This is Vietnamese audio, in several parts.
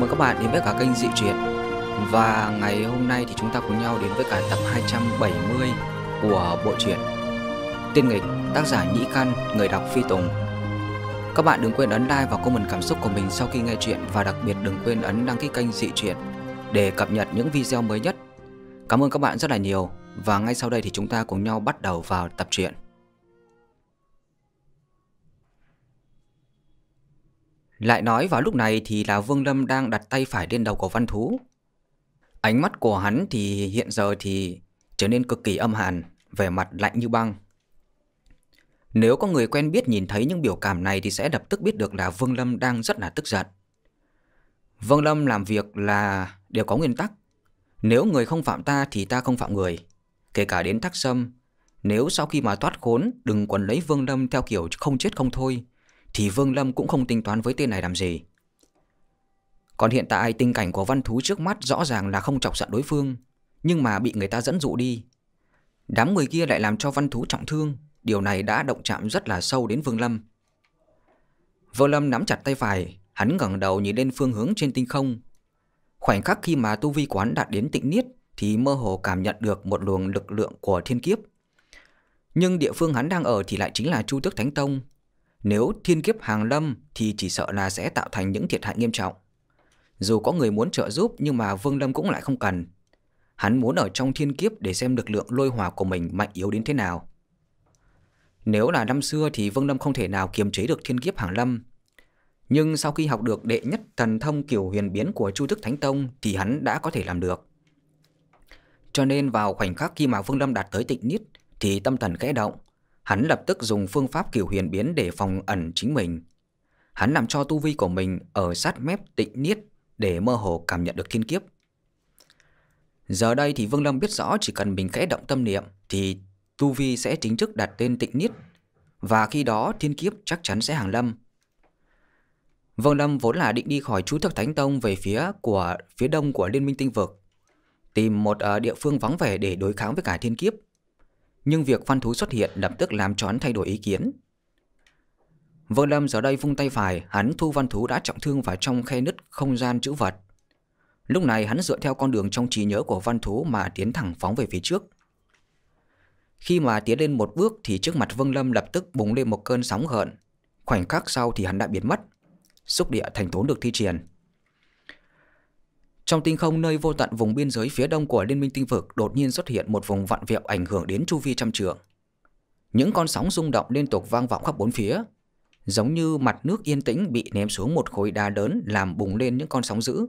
mừng các bạn đến với cả kênh Dị Truyện Và ngày hôm nay thì chúng ta cùng nhau đến với cả tập 270 của bộ truyện Tiên nghịch, tác giả Nhĩ Căn, người đọc Phi Tùng Các bạn đừng quên ấn like và comment cảm xúc của mình sau khi nghe truyện Và đặc biệt đừng quên ấn đăng ký kênh Dị Truyện để cập nhật những video mới nhất Cảm ơn các bạn rất là nhiều Và ngay sau đây thì chúng ta cùng nhau bắt đầu vào tập truyện Lại nói vào lúc này thì là Vương Lâm đang đặt tay phải lên đầu của văn thú. Ánh mắt của hắn thì hiện giờ thì trở nên cực kỳ âm hàn, vẻ mặt lạnh như băng. Nếu có người quen biết nhìn thấy những biểu cảm này thì sẽ lập tức biết được là Vương Lâm đang rất là tức giận. Vương Lâm làm việc là đều có nguyên tắc. Nếu người không phạm ta thì ta không phạm người, kể cả đến thác sâm. Nếu sau khi mà thoát khốn đừng quấn lấy Vương Lâm theo kiểu không chết không thôi thì Vương Lâm cũng không tính toán với tên này làm gì. Còn hiện tại tình cảnh của văn thú trước mắt rõ ràng là không chọc giận đối phương, nhưng mà bị người ta dẫn dụ đi. Đám người kia lại làm cho văn thú trọng thương, điều này đã động chạm rất là sâu đến Vương Lâm. Vương Lâm nắm chặt tay phải, hắn ngẩng đầu nhìn lên phương hướng trên tinh không. Khoảnh khắc khi mà tu vi quán đạt đến tịnh niết thì mơ hồ cảm nhận được một luồng lực lượng của thiên kiếp. Nhưng địa phương hắn đang ở thì lại chính là Chu Tước Thánh Tông, nếu thiên kiếp hàng lâm thì chỉ sợ là sẽ tạo thành những thiệt hại nghiêm trọng. Dù có người muốn trợ giúp nhưng mà Vương Lâm cũng lại không cần. Hắn muốn ở trong thiên kiếp để xem lực lượng lôi hỏa của mình mạnh yếu đến thế nào. Nếu là năm xưa thì Vương Lâm không thể nào kiềm chế được thiên kiếp hàng lâm. Nhưng sau khi học được đệ nhất thần thông kiểu huyền biến của Chu Thức Thánh Tông thì hắn đã có thể làm được. Cho nên vào khoảnh khắc khi mà Vương Lâm đạt tới tịnh niết thì tâm thần kẽ động, Hắn lập tức dùng phương pháp kiểu huyền biến để phòng ẩn chính mình. Hắn làm cho tu vi của mình ở sát mép tịnh niết để mơ hồ cảm nhận được thiên kiếp. Giờ đây thì Vương Lâm biết rõ chỉ cần mình khẽ động tâm niệm thì tu vi sẽ chính thức đặt tên tịnh niết và khi đó thiên kiếp chắc chắn sẽ hàng lâm. Vương Lâm vốn là định đi khỏi chú thập thánh tông về phía của phía đông của liên minh tinh vực, tìm một ờ, địa phương vắng vẻ để đối kháng với cả thiên kiếp nhưng việc Văn Thú xuất hiện lập tức làm cho hắn thay đổi ý kiến. Vương Lâm giờ đây vung tay phải, hắn thu Văn Thú đã trọng thương vào trong khe nứt không gian chữ vật. Lúc này hắn dựa theo con đường trong trí nhớ của Văn Thú mà tiến thẳng phóng về phía trước. Khi mà tiến lên một bước thì trước mặt Vương Lâm lập tức bùng lên một cơn sóng gợn. Khoảnh khắc sau thì hắn đã biến mất. Xúc địa thành tốn được thi triển. Trong tinh không nơi vô tận vùng biên giới phía đông của Liên minh tinh vực đột nhiên xuất hiện một vùng vặn vẹo ảnh hưởng đến chu vi trăm trường Những con sóng rung động liên tục vang vọng khắp bốn phía, giống như mặt nước yên tĩnh bị ném xuống một khối đá lớn làm bùng lên những con sóng dữ.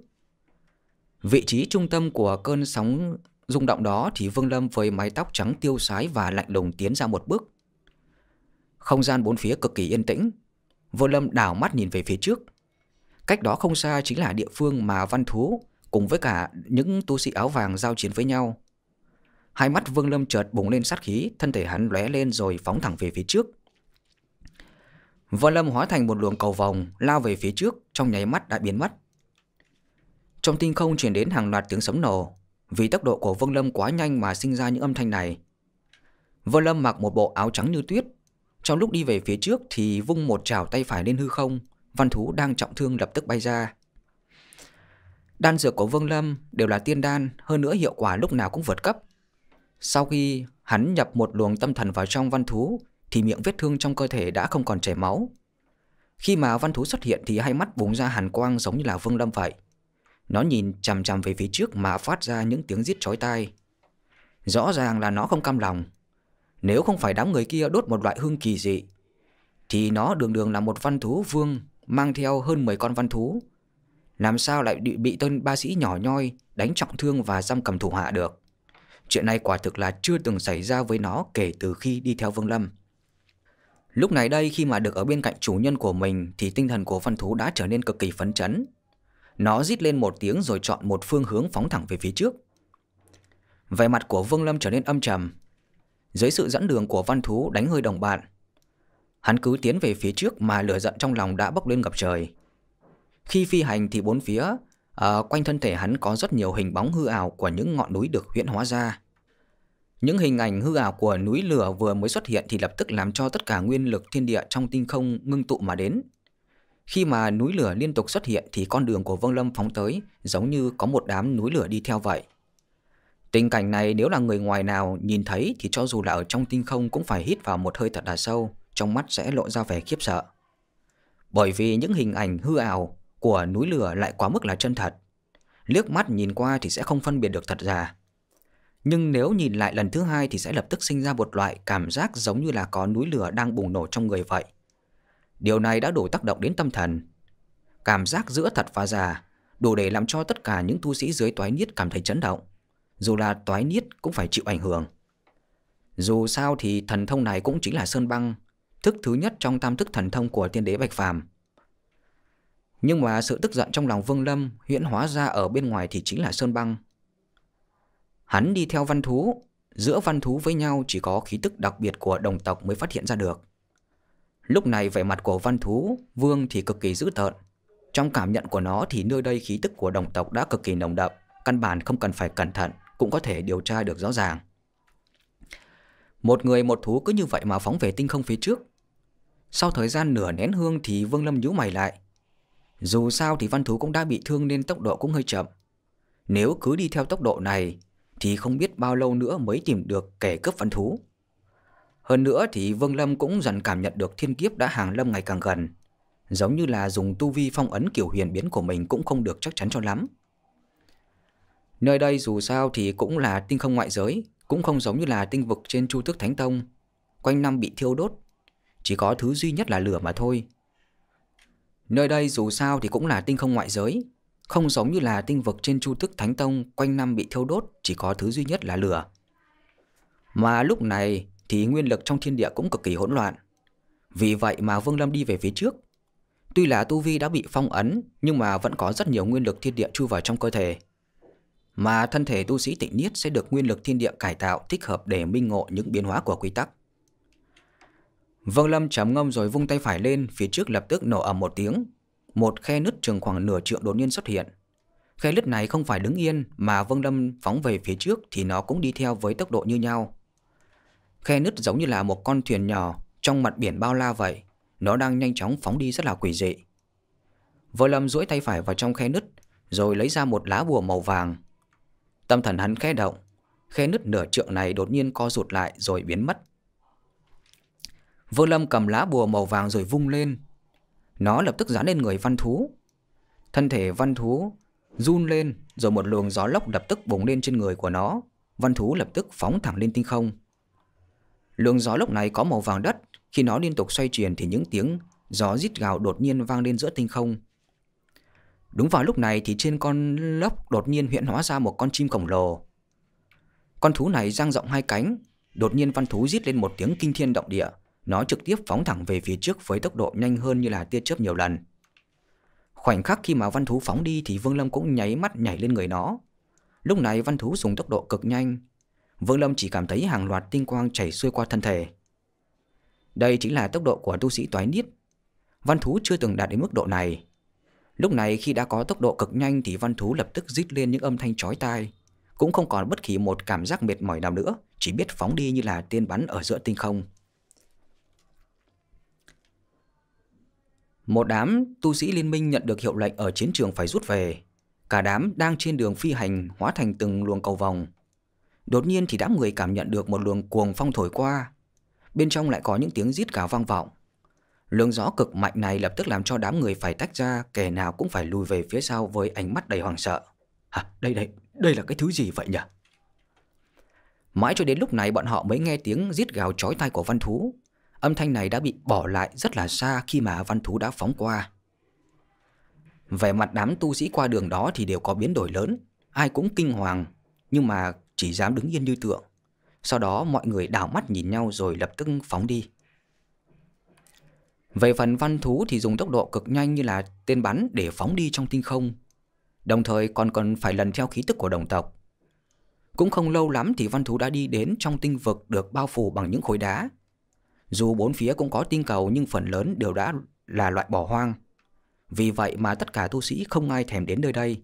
Vị trí trung tâm của cơn sóng rung động đó thì Vương Lâm với mái tóc trắng tiêu sái và lạnh lùng tiến ra một bước. Không gian bốn phía cực kỳ yên tĩnh, Vương Lâm đảo mắt nhìn về phía trước. Cách đó không xa chính là địa phương mà văn thú cùng với cả những tu sĩ áo vàng giao chiến với nhau. Hai mắt Vương Lâm chợt bùng lên sát khí, thân thể hắn lóe lên rồi phóng thẳng về phía trước. Vương Lâm hóa thành một luồng cầu vòng, lao về phía trước, trong nháy mắt đã biến mất. Trong tinh không truyền đến hàng loạt tiếng sấm nổ, vì tốc độ của Vương Lâm quá nhanh mà sinh ra những âm thanh này. Vương Lâm mặc một bộ áo trắng như tuyết, trong lúc đi về phía trước thì vung một chảo tay phải lên hư không, văn thú đang trọng thương lập tức bay ra. Đan dược của Vương Lâm đều là tiên đan, hơn nữa hiệu quả lúc nào cũng vượt cấp. Sau khi hắn nhập một luồng tâm thần vào trong văn thú, thì miệng vết thương trong cơ thể đã không còn chảy máu. Khi mà văn thú xuất hiện thì hai mắt vùng ra hàn quang giống như là Vương Lâm vậy. Nó nhìn chằm chằm về phía trước mà phát ra những tiếng rít chói tai. Rõ ràng là nó không cam lòng. Nếu không phải đám người kia đốt một loại hương kỳ dị, thì nó đường đường là một văn thú vương mang theo hơn 10 con văn thú làm sao lại bị tên ba sĩ nhỏ nhoi đánh trọng thương và giam cầm thủ hạ được. Chuyện này quả thực là chưa từng xảy ra với nó kể từ khi đi theo Vương Lâm. Lúc này đây khi mà được ở bên cạnh chủ nhân của mình thì tinh thần của văn thú đã trở nên cực kỳ phấn chấn. Nó rít lên một tiếng rồi chọn một phương hướng phóng thẳng về phía trước. Vẻ mặt của Vương Lâm trở nên âm trầm. Dưới sự dẫn đường của văn thú đánh hơi đồng bạn, hắn cứ tiến về phía trước mà lửa giận trong lòng đã bốc lên ngập trời. Khi phi hành thì bốn phía, ở ờ, quanh thân thể hắn có rất nhiều hình bóng hư ảo của những ngọn núi được huyễn hóa ra. Những hình ảnh hư ảo của núi lửa vừa mới xuất hiện thì lập tức làm cho tất cả nguyên lực thiên địa trong tinh không ngưng tụ mà đến. Khi mà núi lửa liên tục xuất hiện thì con đường của Vương Lâm phóng tới giống như có một đám núi lửa đi theo vậy. Tình cảnh này nếu là người ngoài nào nhìn thấy thì cho dù là ở trong tinh không cũng phải hít vào một hơi thật là sâu, trong mắt sẽ lộ ra vẻ khiếp sợ. Bởi vì những hình ảnh hư ảo của núi lửa lại quá mức là chân thật. Liếc mắt nhìn qua thì sẽ không phân biệt được thật giả. Nhưng nếu nhìn lại lần thứ hai thì sẽ lập tức sinh ra một loại cảm giác giống như là có núi lửa đang bùng nổ trong người vậy. Điều này đã đủ tác động đến tâm thần. Cảm giác giữa thật và giả đủ để làm cho tất cả những tu sĩ dưới toái niết cảm thấy chấn động. Dù là toái niết cũng phải chịu ảnh hưởng. Dù sao thì thần thông này cũng chính là sơn băng, thức thứ nhất trong tam thức thần thông của tiên đế Bạch Phàm nhưng mà sự tức giận trong lòng Vương Lâm huyễn hóa ra ở bên ngoài thì chính là Sơn Băng. Hắn đi theo văn thú, giữa văn thú với nhau chỉ có khí tức đặc biệt của đồng tộc mới phát hiện ra được. Lúc này vẻ mặt của văn thú, vương thì cực kỳ dữ tợn. Trong cảm nhận của nó thì nơi đây khí tức của đồng tộc đã cực kỳ nồng đậm, căn bản không cần phải cẩn thận, cũng có thể điều tra được rõ ràng. Một người một thú cứ như vậy mà phóng về tinh không phía trước. Sau thời gian nửa nén hương thì Vương Lâm nhíu mày lại, dù sao thì văn thú cũng đã bị thương nên tốc độ cũng hơi chậm. Nếu cứ đi theo tốc độ này thì không biết bao lâu nữa mới tìm được kẻ cướp văn thú. Hơn nữa thì Vương Lâm cũng dần cảm nhận được thiên kiếp đã hàng lâm ngày càng gần. Giống như là dùng tu vi phong ấn kiểu huyền biến của mình cũng không được chắc chắn cho lắm. Nơi đây dù sao thì cũng là tinh không ngoại giới, cũng không giống như là tinh vực trên Chu Tước Thánh Tông. Quanh năm bị thiêu đốt, chỉ có thứ duy nhất là lửa mà thôi. Nơi đây dù sao thì cũng là tinh không ngoại giới, không giống như là tinh vực trên chu tức Thánh Tông quanh năm bị thiêu đốt chỉ có thứ duy nhất là lửa. Mà lúc này thì nguyên lực trong thiên địa cũng cực kỳ hỗn loạn. Vì vậy mà Vương Lâm đi về phía trước. Tuy là Tu Vi đã bị phong ấn nhưng mà vẫn có rất nhiều nguyên lực thiên địa chui vào trong cơ thể. Mà thân thể tu sĩ tịnh niết sẽ được nguyên lực thiên địa cải tạo thích hợp để minh ngộ những biến hóa của quy tắc. Vương Lâm chấm ngâm rồi vung tay phải lên, phía trước lập tức nổ ầm một tiếng. Một khe nứt trường khoảng nửa trượng đột nhiên xuất hiện. Khe nứt này không phải đứng yên mà Vương Lâm phóng về phía trước thì nó cũng đi theo với tốc độ như nhau. Khe nứt giống như là một con thuyền nhỏ trong mặt biển bao la vậy, nó đang nhanh chóng phóng đi rất là quỷ dị. Vương Lâm duỗi tay phải vào trong khe nứt, rồi lấy ra một lá bùa màu vàng. Tâm thần hắn khẽ động, khe nứt nửa trượng này đột nhiên co rụt lại rồi biến mất. Vương Lâm cầm lá bùa màu vàng rồi vung lên. Nó lập tức dán lên người văn thú. Thân thể văn thú run lên rồi một luồng gió lốc lập tức bùng lên trên người của nó. Văn thú lập tức phóng thẳng lên tinh không. Luồng gió lốc này có màu vàng đất, khi nó liên tục xoay chuyển thì những tiếng gió rít gào đột nhiên vang lên giữa tinh không. Đúng vào lúc này thì trên con lốc đột nhiên hiện hóa ra một con chim khổng lồ. Con thú này dang rộng hai cánh, đột nhiên văn thú rít lên một tiếng kinh thiên động địa. Nó trực tiếp phóng thẳng về phía trước với tốc độ nhanh hơn như là tia chớp nhiều lần. Khoảnh khắc khi mà văn thú phóng đi thì Vương Lâm cũng nháy mắt nhảy lên người nó. Lúc này văn thú dùng tốc độ cực nhanh. Vương Lâm chỉ cảm thấy hàng loạt tinh quang chảy xuôi qua thân thể. Đây chính là tốc độ của tu sĩ toái niết. Văn thú chưa từng đạt đến mức độ này. Lúc này khi đã có tốc độ cực nhanh thì văn thú lập tức rít lên những âm thanh chói tai. Cũng không còn bất kỳ một cảm giác mệt mỏi nào nữa, chỉ biết phóng đi như là tiên bắn ở giữa tinh không. Một đám tu sĩ liên minh nhận được hiệu lệnh ở chiến trường phải rút về. Cả đám đang trên đường phi hành hóa thành từng luồng cầu vòng. Đột nhiên thì đám người cảm nhận được một luồng cuồng phong thổi qua. Bên trong lại có những tiếng rít gào vang vọng. luồng gió cực mạnh này lập tức làm cho đám người phải tách ra, kẻ nào cũng phải lùi về phía sau với ánh mắt đầy hoảng sợ. Hả, đây đây, đây là cái thứ gì vậy nhỉ? Mãi cho đến lúc này bọn họ mới nghe tiếng rít gào chói tai của văn thú, âm thanh này đã bị bỏ lại rất là xa khi mà văn thú đã phóng qua. Về mặt đám tu sĩ qua đường đó thì đều có biến đổi lớn, ai cũng kinh hoàng, nhưng mà chỉ dám đứng yên như tượng. Sau đó mọi người đảo mắt nhìn nhau rồi lập tức phóng đi. Về phần văn thú thì dùng tốc độ cực nhanh như là tên bắn để phóng đi trong tinh không, đồng thời còn cần phải lần theo khí tức của đồng tộc. Cũng không lâu lắm thì văn thú đã đi đến trong tinh vực được bao phủ bằng những khối đá, dù bốn phía cũng có tinh cầu nhưng phần lớn đều đã là loại bỏ hoang. Vì vậy mà tất cả tu sĩ không ai thèm đến nơi đây.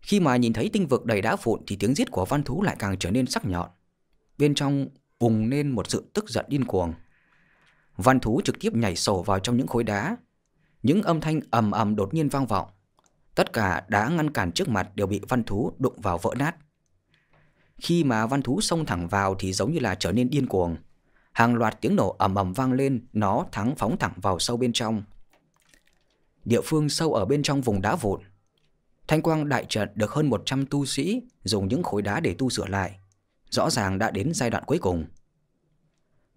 Khi mà nhìn thấy tinh vực đầy đá vụn thì tiếng giết của văn thú lại càng trở nên sắc nhọn. Bên trong bùng lên một sự tức giận điên cuồng. Văn thú trực tiếp nhảy sổ vào trong những khối đá. Những âm thanh ầm ầm đột nhiên vang vọng. Tất cả đá ngăn cản trước mặt đều bị văn thú đụng vào vỡ nát. Khi mà văn thú xông thẳng vào thì giống như là trở nên điên cuồng hàng loạt tiếng nổ ầm ầm vang lên, nó thắng phóng thẳng vào sâu bên trong. Địa phương sâu ở bên trong vùng đá vụn. Thanh quang đại trận được hơn 100 tu sĩ dùng những khối đá để tu sửa lại. Rõ ràng đã đến giai đoạn cuối cùng.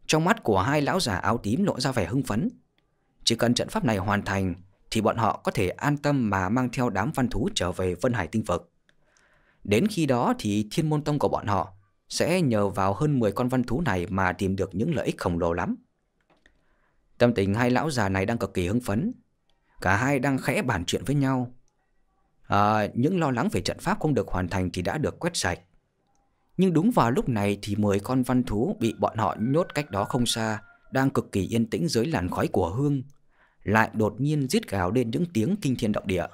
Trong mắt của hai lão già áo tím lộ ra vẻ hưng phấn. Chỉ cần trận pháp này hoàn thành thì bọn họ có thể an tâm mà mang theo đám văn thú trở về Vân Hải Tinh Vực. Đến khi đó thì thiên môn tông của bọn họ sẽ nhờ vào hơn 10 con văn thú này mà tìm được những lợi ích khổng lồ lắm. Tâm tình hai lão già này đang cực kỳ hưng phấn. Cả hai đang khẽ bàn chuyện với nhau. À, những lo lắng về trận pháp không được hoàn thành thì đã được quét sạch. Nhưng đúng vào lúc này thì 10 con văn thú bị bọn họ nhốt cách đó không xa, đang cực kỳ yên tĩnh dưới làn khói của hương, lại đột nhiên giết gào lên những tiếng kinh thiên động địa.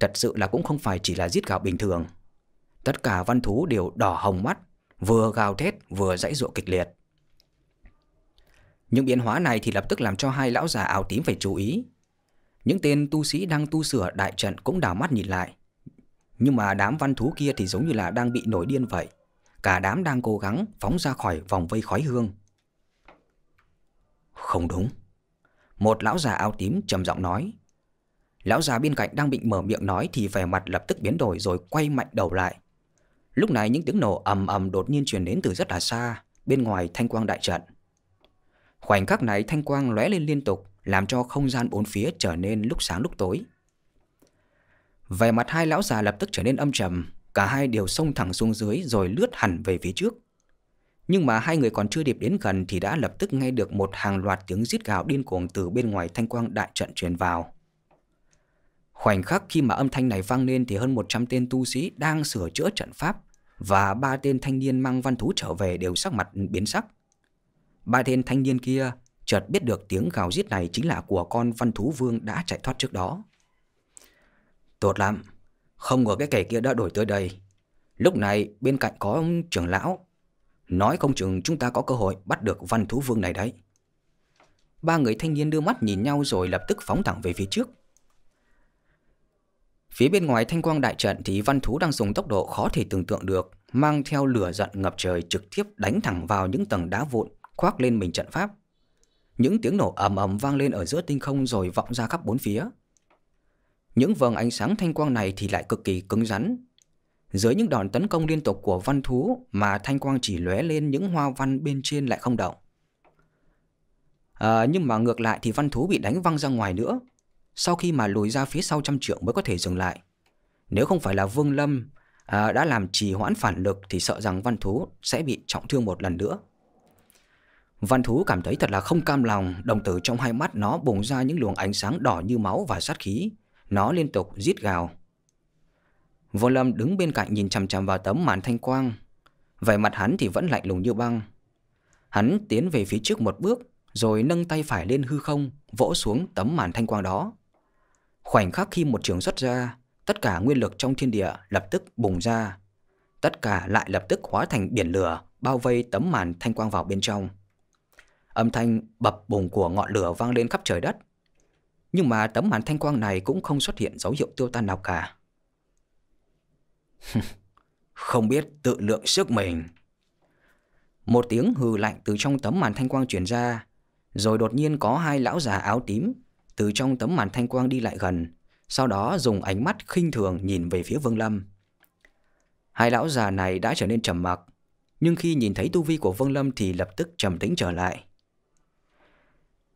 Thật sự là cũng không phải chỉ là giết gào bình thường. Tất cả văn thú đều đỏ hồng mắt, vừa gào thét vừa dãy dụa kịch liệt. Những biến hóa này thì lập tức làm cho hai lão già áo tím phải chú ý. Những tên tu sĩ đang tu sửa đại trận cũng đảo mắt nhìn lại. Nhưng mà đám văn thú kia thì giống như là đang bị nổi điên vậy. Cả đám đang cố gắng phóng ra khỏi vòng vây khói hương. Không đúng. Một lão già áo tím trầm giọng nói. Lão già bên cạnh đang định mở miệng nói thì vẻ mặt lập tức biến đổi rồi quay mạnh đầu lại. Lúc này những tiếng nổ ầm ầm đột nhiên truyền đến từ rất là xa, bên ngoài thanh quang đại trận. Khoảnh khắc này thanh quang lóe lên liên tục, làm cho không gian bốn phía trở nên lúc sáng lúc tối. về mặt hai lão già lập tức trở nên âm trầm, cả hai đều xông thẳng xuống dưới rồi lướt hẳn về phía trước. Nhưng mà hai người còn chưa điệp đến gần thì đã lập tức nghe được một hàng loạt tiếng rít gào điên cuồng từ bên ngoài thanh quang đại trận truyền vào. Khoảnh khắc khi mà âm thanh này vang lên thì hơn 100 tên tu sĩ đang sửa chữa trận pháp và ba tên thanh niên mang văn thú trở về đều sắc mặt biến sắc. Ba tên thanh niên kia chợt biết được tiếng gào giết này chính là của con văn thú vương đã chạy thoát trước đó. Tốt lắm, không ngờ cái kẻ kia đã đổi tới đây. Lúc này bên cạnh có trưởng lão, nói không chừng chúng ta có cơ hội bắt được văn thú vương này đấy. Ba người thanh niên đưa mắt nhìn nhau rồi lập tức phóng thẳng về phía trước. Phía bên ngoài thanh quang đại trận thì văn thú đang dùng tốc độ khó thể tưởng tượng được, mang theo lửa giận ngập trời trực tiếp đánh thẳng vào những tầng đá vụn khoác lên mình trận pháp. Những tiếng nổ ầm ầm vang lên ở giữa tinh không rồi vọng ra khắp bốn phía. Những vầng ánh sáng thanh quang này thì lại cực kỳ cứng rắn. Dưới những đòn tấn công liên tục của văn thú mà thanh quang chỉ lóe lên những hoa văn bên trên lại không động. À, nhưng mà ngược lại thì văn thú bị đánh văng ra ngoài nữa sau khi mà lùi ra phía sau trăm trượng mới có thể dừng lại. Nếu không phải là Vương Lâm à, đã làm trì hoãn phản lực thì sợ rằng Văn Thú sẽ bị trọng thương một lần nữa. Văn Thú cảm thấy thật là không cam lòng, đồng tử trong hai mắt nó bùng ra những luồng ánh sáng đỏ như máu và sát khí. Nó liên tục rít gào. vương Lâm đứng bên cạnh nhìn chằm chằm vào tấm màn thanh quang. Vẻ mặt hắn thì vẫn lạnh lùng như băng. Hắn tiến về phía trước một bước, rồi nâng tay phải lên hư không, vỗ xuống tấm màn thanh quang đó. Khoảnh khắc khi một trường xuất ra, tất cả nguyên lực trong thiên địa lập tức bùng ra. Tất cả lại lập tức hóa thành biển lửa bao vây tấm màn thanh quang vào bên trong. Âm thanh bập bùng của ngọn lửa vang lên khắp trời đất. Nhưng mà tấm màn thanh quang này cũng không xuất hiện dấu hiệu tiêu tan nào cả. không biết tự lượng sức mình. Một tiếng hừ lạnh từ trong tấm màn thanh quang truyền ra, rồi đột nhiên có hai lão già áo tím từ trong tấm màn thanh quang đi lại gần, sau đó dùng ánh mắt khinh thường nhìn về phía Vương Lâm. Hai lão già này đã trở nên trầm mặc, nhưng khi nhìn thấy tu vi của Vương Lâm thì lập tức trầm tĩnh trở lại.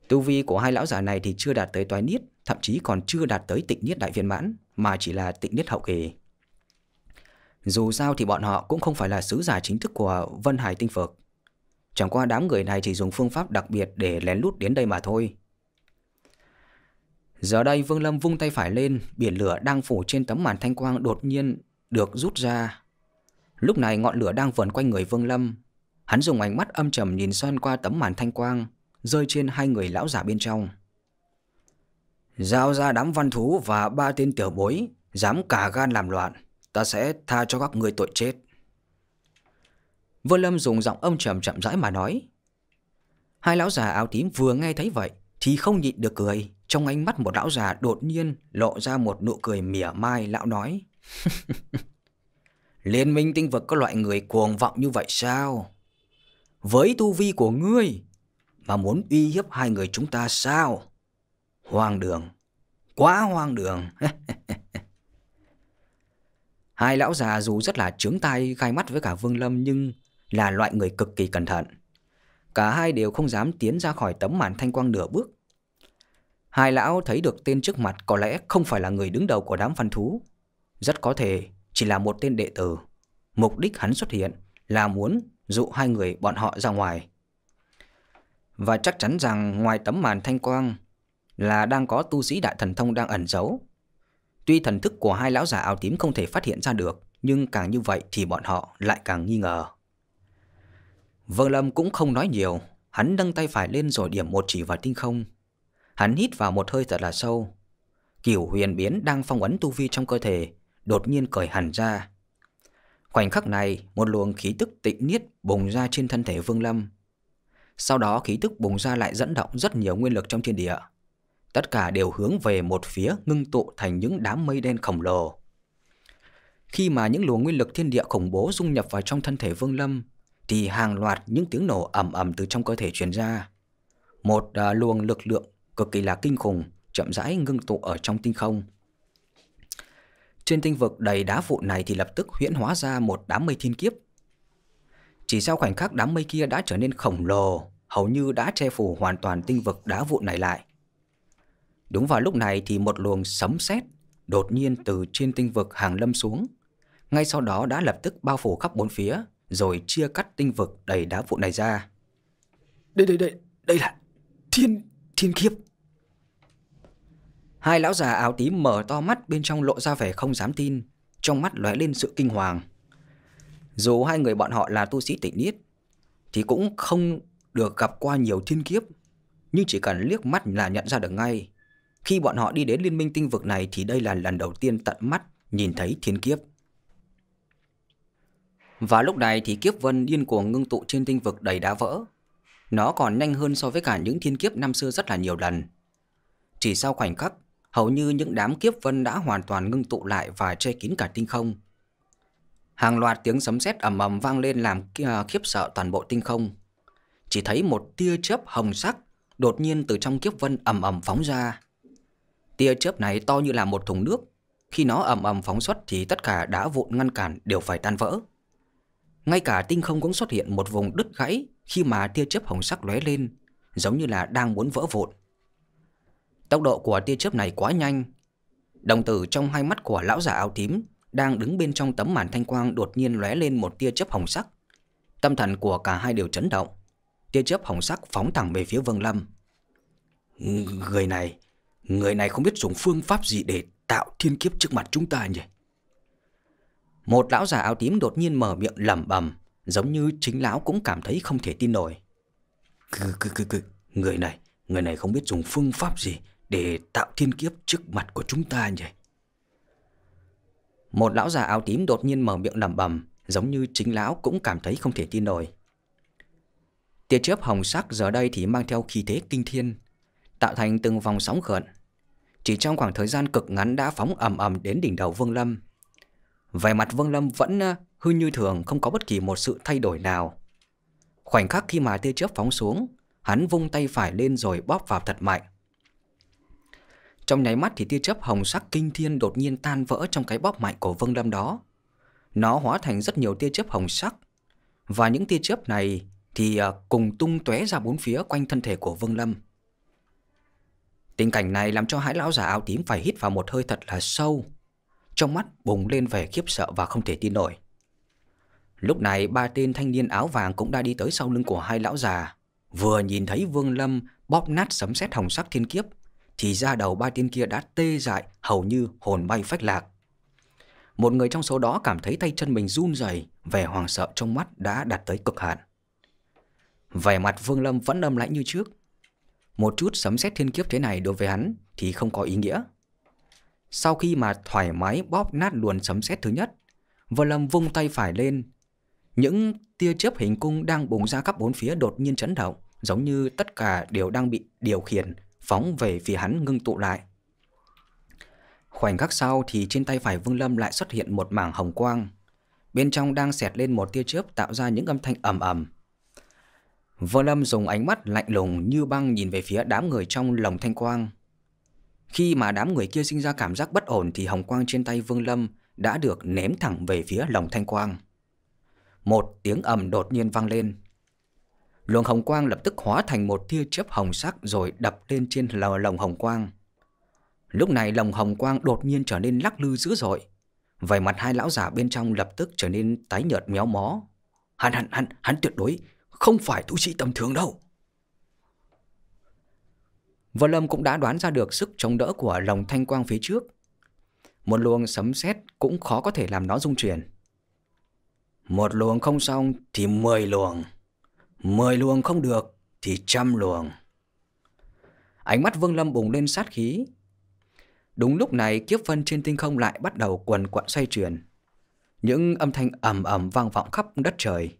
Tu vi của hai lão già này thì chưa đạt tới toái niết, thậm chí còn chưa đạt tới tịnh niết đại viên mãn, mà chỉ là tịnh niết hậu kỳ. Dù sao thì bọn họ cũng không phải là sứ giả chính thức của Vân Hải Tinh phật Chẳng qua đám người này chỉ dùng phương pháp đặc biệt để lén lút đến đây mà thôi. Giờ đây Vương Lâm vung tay phải lên, biển lửa đang phủ trên tấm màn thanh quang đột nhiên được rút ra. Lúc này ngọn lửa đang vờn quanh người Vương Lâm. Hắn dùng ánh mắt âm trầm nhìn xuyên qua tấm màn thanh quang, rơi trên hai người lão giả bên trong. Giao ra đám văn thú và ba tên tiểu bối, dám cả gan làm loạn, ta sẽ tha cho các người tội chết. Vương Lâm dùng giọng âm trầm chậm rãi mà nói. Hai lão già áo tím vừa nghe thấy vậy, thì không nhịn được cười. Trong ánh mắt một lão già đột nhiên lộ ra một nụ cười mỉa mai lão nói. Liên minh tinh vực có loại người cuồng vọng như vậy sao? Với tu vi của ngươi mà muốn uy hiếp hai người chúng ta sao? Hoang đường, quá hoang đường. hai lão già dù rất là trướng tay gai mắt với cả Vương Lâm nhưng là loại người cực kỳ cẩn thận. Cả hai đều không dám tiến ra khỏi tấm màn thanh quang nửa bước Hai lão thấy được tên trước mặt có lẽ không phải là người đứng đầu của đám phản thú. Rất có thể chỉ là một tên đệ tử. Mục đích hắn xuất hiện là muốn dụ hai người bọn họ ra ngoài. Và chắc chắn rằng ngoài tấm màn thanh quang là đang có tu sĩ đại thần thông đang ẩn giấu. Tuy thần thức của hai lão giả áo tím không thể phát hiện ra được, nhưng càng như vậy thì bọn họ lại càng nghi ngờ. Vương Lâm cũng không nói nhiều, hắn nâng tay phải lên rồi điểm một chỉ vào tinh không, Hắn hít vào một hơi thật là sâu. Kiểu huyền biến đang phong ấn tu vi trong cơ thể, đột nhiên cởi hẳn ra. Khoảnh khắc này, một luồng khí tức tịnh niết bùng ra trên thân thể Vương Lâm. Sau đó khí tức bùng ra lại dẫn động rất nhiều nguyên lực trong thiên địa. Tất cả đều hướng về một phía ngưng tụ thành những đám mây đen khổng lồ. Khi mà những luồng nguyên lực thiên địa khủng bố dung nhập vào trong thân thể Vương Lâm, thì hàng loạt những tiếng nổ ầm ầm từ trong cơ thể truyền ra. Một uh, luồng lực lượng cực kỳ là kinh khủng, chậm rãi ngưng tụ ở trong tinh không. Trên tinh vực đầy đá vụn này thì lập tức huyễn hóa ra một đám mây thiên kiếp. Chỉ sau khoảnh khắc đám mây kia đã trở nên khổng lồ, hầu như đã che phủ hoàn toàn tinh vực đá vụn này lại. Đúng vào lúc này thì một luồng sấm sét đột nhiên từ trên tinh vực hàng lâm xuống. Ngay sau đó đã lập tức bao phủ khắp bốn phía, rồi chia cắt tinh vực đầy đá vụn này ra. Đây đây đây, đây là thiên thiên kiếp. Hai lão già áo tím mở to mắt bên trong lộ ra vẻ không dám tin, trong mắt lóe lên sự kinh hoàng. Dù hai người bọn họ là tu sĩ tịnh niết, thì cũng không được gặp qua nhiều thiên kiếp, nhưng chỉ cần liếc mắt là nhận ra được ngay. Khi bọn họ đi đến liên minh tinh vực này thì đây là lần đầu tiên tận mắt nhìn thấy thiên kiếp. Và lúc này thì kiếp vân điên cuồng ngưng tụ trên tinh vực đầy đá vỡ. Nó còn nhanh hơn so với cả những thiên kiếp năm xưa rất là nhiều lần. Chỉ sau khoảnh khắc, hầu như những đám kiếp vân đã hoàn toàn ngưng tụ lại và che kín cả tinh không. Hàng loạt tiếng sấm sét ầm ầm vang lên làm à, khiếp sợ toàn bộ tinh không. Chỉ thấy một tia chớp hồng sắc đột nhiên từ trong kiếp vân ầm ầm phóng ra. Tia chớp này to như là một thùng nước, khi nó ầm ầm phóng xuất thì tất cả đá vụn ngăn cản đều phải tan vỡ. Ngay cả tinh không cũng xuất hiện một vùng đứt gãy khi mà tia chớp hồng sắc lóe lên, giống như là đang muốn vỡ vụn. Tốc độ của tia chớp này quá nhanh. Đồng tử trong hai mắt của lão giả áo tím đang đứng bên trong tấm màn thanh quang đột nhiên lóe lên một tia chớp hồng sắc. Tâm thần của cả hai đều chấn động. Tia chớp hồng sắc phóng thẳng về phía Vương Lâm. Người này, người này không biết dùng phương pháp gì để tạo thiên kiếp trước mặt chúng ta nhỉ? Một lão già áo tím đột nhiên mở miệng lẩm bẩm, giống như chính lão cũng cảm thấy không thể tin nổi. Cứ, cứ, cứ, cứ, người này, người này không biết dùng phương pháp gì để tạo thiên kiếp trước mặt của chúng ta nhỉ? Một lão già áo tím đột nhiên mở miệng lẩm bầm, giống như chính lão cũng cảm thấy không thể tin nổi. Tiết chớp hồng sắc giờ đây thì mang theo khí thế kinh thiên, tạo thành từng vòng sóng khẩn. Chỉ trong khoảng thời gian cực ngắn đã phóng ầm ầm đến đỉnh đầu Vương Lâm. Vẻ mặt Vương Lâm vẫn ờ, hư như thường, không có bất kỳ một sự thay đổi nào. Khoảnh khắc khi mà tia chớp phóng xuống, hắn vung tay phải lên rồi bóp vào thật mạnh. Trong nháy mắt thì tia chớp hồng sắc kinh thiên đột nhiên tan vỡ trong cái bóp mạnh của Vương Lâm đó. Nó hóa thành rất nhiều tia chớp hồng sắc. Và những tia chớp này thì à, cùng tung tóe ra bốn phía quanh thân thể của Vương Lâm. Tình cảnh này làm cho hai lão già áo tím phải hít vào một hơi thật là sâu. Trong mắt bùng lên vẻ khiếp sợ và không thể tin nổi. Lúc này ba tên thanh niên áo vàng cũng đã đi tới sau lưng của hai lão già. Vừa nhìn thấy Vương Lâm bóp nát sấm sét hồng sắc thiên kiếp thì ra đầu ba tiên kia đã tê dại hầu như hồn bay phách lạc. Một người trong số đó cảm thấy tay chân mình run rẩy, vẻ hoàng sợ trong mắt đã đạt tới cực hạn. Vẻ mặt Vương Lâm vẫn âm lãnh như trước. Một chút sấm xét thiên kiếp thế này đối với hắn thì không có ý nghĩa. Sau khi mà thoải mái bóp nát luồn sấm xét thứ nhất, Vương Lâm vung tay phải lên. Những tia chớp hình cung đang bùng ra khắp bốn phía đột nhiên chấn động, giống như tất cả đều đang bị điều khiển phóng về phía hắn ngưng tụ lại. Khoảnh khắc sau thì trên tay phải Vương Lâm lại xuất hiện một mảng hồng quang. Bên trong đang xẹt lên một tia chớp tạo ra những âm thanh ầm ầm. Vương Lâm dùng ánh mắt lạnh lùng như băng nhìn về phía đám người trong lồng thanh quang. Khi mà đám người kia sinh ra cảm giác bất ổn thì hồng quang trên tay Vương Lâm đã được ném thẳng về phía lồng thanh quang. Một tiếng ầm đột nhiên vang lên luồng hồng quang lập tức hóa thành một tia chớp hồng sắc rồi đập lên trên lồng hồng quang. Lúc này lồng hồng quang đột nhiên trở nên lắc lư dữ dội. Vậy mặt hai lão giả bên trong lập tức trở nên tái nhợt méo mó. Hắn hắn hắn hắn tuyệt đối không phải tu sĩ tầm thường đâu. Vô Lâm cũng đã đoán ra được sức chống đỡ của lồng thanh quang phía trước. Một luồng sấm sét cũng khó có thể làm nó rung chuyển. Một luồng không xong thì mười luồng. Mười luồng không được thì trăm luồng. Ánh mắt Vương Lâm bùng lên sát khí. Đúng lúc này kiếp phân trên tinh không lại bắt đầu quần quặn xoay chuyển. Những âm thanh ầm ầm vang vọng khắp đất trời.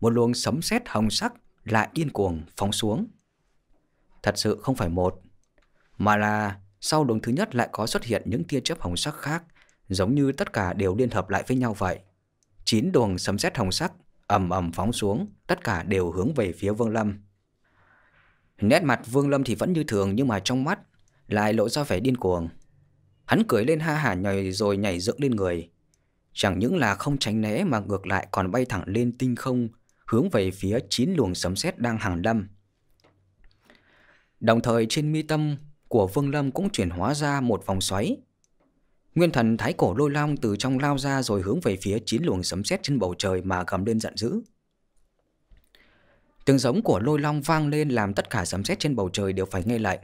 Một luồng sấm sét hồng sắc lại điên cuồng phóng xuống. Thật sự không phải một, mà là sau luồng thứ nhất lại có xuất hiện những tia chớp hồng sắc khác, giống như tất cả đều liên hợp lại với nhau vậy. Chín luồng sấm sét hồng sắc ầm ầm phóng xuống, tất cả đều hướng về phía Vương Lâm. Nét mặt Vương Lâm thì vẫn như thường nhưng mà trong mắt lại lộ ra vẻ điên cuồng. Hắn cười lên ha hả nhảy rồi nhảy dựng lên người. Chẳng những là không tránh né mà ngược lại còn bay thẳng lên tinh không, hướng về phía chín luồng sấm sét đang hàng đâm. Đồng thời trên mi tâm của Vương Lâm cũng chuyển hóa ra một vòng xoáy, Nguyên thần thái cổ lôi long từ trong lao ra rồi hướng về phía chín luồng sấm sét trên bầu trời mà gầm lên giận dữ. Tiếng giống của lôi long vang lên làm tất cả sấm sét trên bầu trời đều phải nghe lệnh.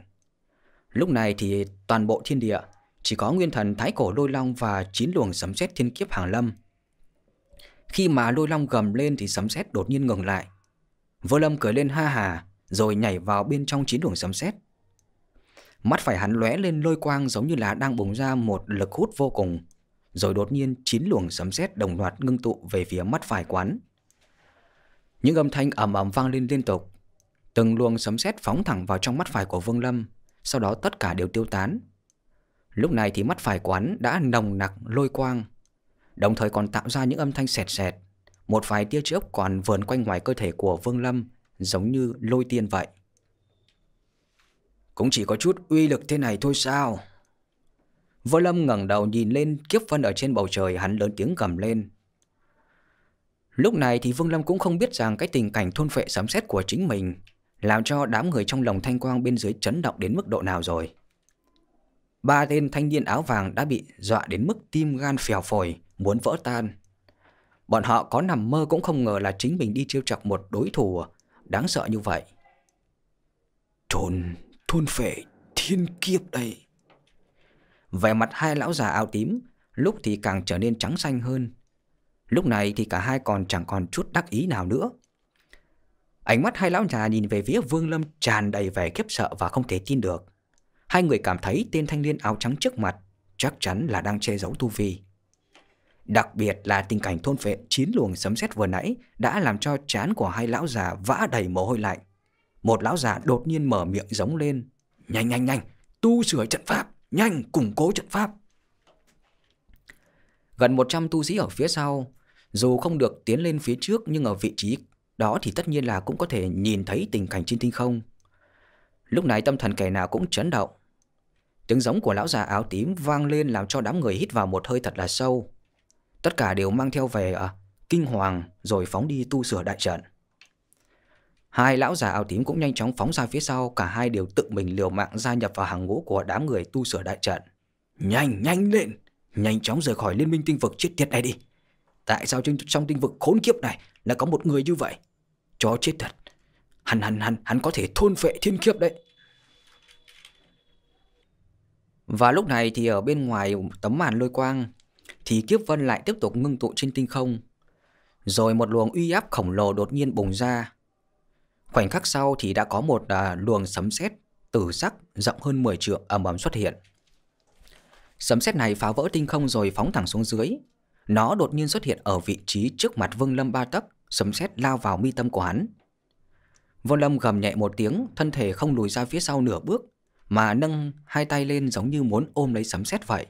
Lúc này thì toàn bộ thiên địa chỉ có nguyên thần thái cổ lôi long và chín luồng sấm sét thiên kiếp hàng lâm. Khi mà lôi long gầm lên thì sấm sét đột nhiên ngừng lại. Vô Lâm cười lên ha hà rồi nhảy vào bên trong chín luồng sấm sét. Mắt phải hắn lóe lên lôi quang giống như là đang bùng ra một lực hút vô cùng. Rồi đột nhiên chín luồng sấm sét đồng loạt ngưng tụ về phía mắt phải quán. Những âm thanh ầm ầm vang lên liên tục. Từng luồng sấm sét phóng thẳng vào trong mắt phải của Vương Lâm, sau đó tất cả đều tiêu tán. Lúc này thì mắt phải quán đã nồng nặc lôi quang, đồng thời còn tạo ra những âm thanh sẹt sẹt. Một vài tia chớp còn vườn quanh ngoài cơ thể của Vương Lâm, giống như lôi tiên vậy. Cũng chỉ có chút uy lực thế này thôi sao Vô Lâm ngẩng đầu nhìn lên kiếp phân ở trên bầu trời hắn lớn tiếng gầm lên Lúc này thì Vương Lâm cũng không biết rằng cái tình cảnh thôn phệ sấm sét của chính mình làm cho đám người trong lòng thanh quang bên dưới chấn động đến mức độ nào rồi. Ba tên thanh niên áo vàng đã bị dọa đến mức tim gan phèo phổi, muốn vỡ tan. Bọn họ có nằm mơ cũng không ngờ là chính mình đi chiêu chọc một đối thủ đáng sợ như vậy. Trốn! thôn phệ thiên kiếp đây Vẻ mặt hai lão già áo tím Lúc thì càng trở nên trắng xanh hơn Lúc này thì cả hai còn chẳng còn chút đắc ý nào nữa Ánh mắt hai lão già nhìn về phía Vương Lâm tràn đầy vẻ khiếp sợ và không thể tin được Hai người cảm thấy tên thanh niên áo trắng trước mặt Chắc chắn là đang che giấu tu vi Đặc biệt là tình cảnh thôn phệ chín luồng sấm sét vừa nãy đã làm cho chán của hai lão già vã đầy mồ hôi lạnh. Một lão già đột nhiên mở miệng giống lên. Nhanh nhanh nhanh, tu sửa trận pháp, nhanh củng cố trận pháp. Gần 100 tu sĩ ở phía sau, dù không được tiến lên phía trước nhưng ở vị trí đó thì tất nhiên là cũng có thể nhìn thấy tình cảnh trên tinh không. Lúc này tâm thần kẻ nào cũng chấn động. Tiếng giống của lão già áo tím vang lên làm cho đám người hít vào một hơi thật là sâu. Tất cả đều mang theo về à, kinh hoàng rồi phóng đi tu sửa đại trận. Hai lão già áo tím cũng nhanh chóng phóng ra phía sau, cả hai đều tự mình liều mạng gia nhập vào hàng ngũ của đám người tu sửa đại trận. Nhanh, nhanh lên! Nhanh chóng rời khỏi liên minh tinh vực chết tiệt này đi! Tại sao trong, trong tinh vực khốn kiếp này lại có một người như vậy? Chó chết thật! Hắn, hắn, hắn, hắn có thể thôn phệ thiên kiếp đấy! Và lúc này thì ở bên ngoài tấm màn lôi quang, thì kiếp vân lại tiếp tục ngưng tụ trên tinh không. Rồi một luồng uy áp khổng lồ đột nhiên bùng ra, Khoảnh khắc sau thì đã có một à, luồng sấm sét tử sắc rộng hơn 10 trượng ầm ầm xuất hiện. Sấm sét này phá vỡ tinh không rồi phóng thẳng xuống dưới. Nó đột nhiên xuất hiện ở vị trí trước mặt Vương Lâm ba tấc, sấm sét lao vào mi tâm của hắn. Vương Lâm gầm nhẹ một tiếng, thân thể không lùi ra phía sau nửa bước, mà nâng hai tay lên giống như muốn ôm lấy sấm sét vậy.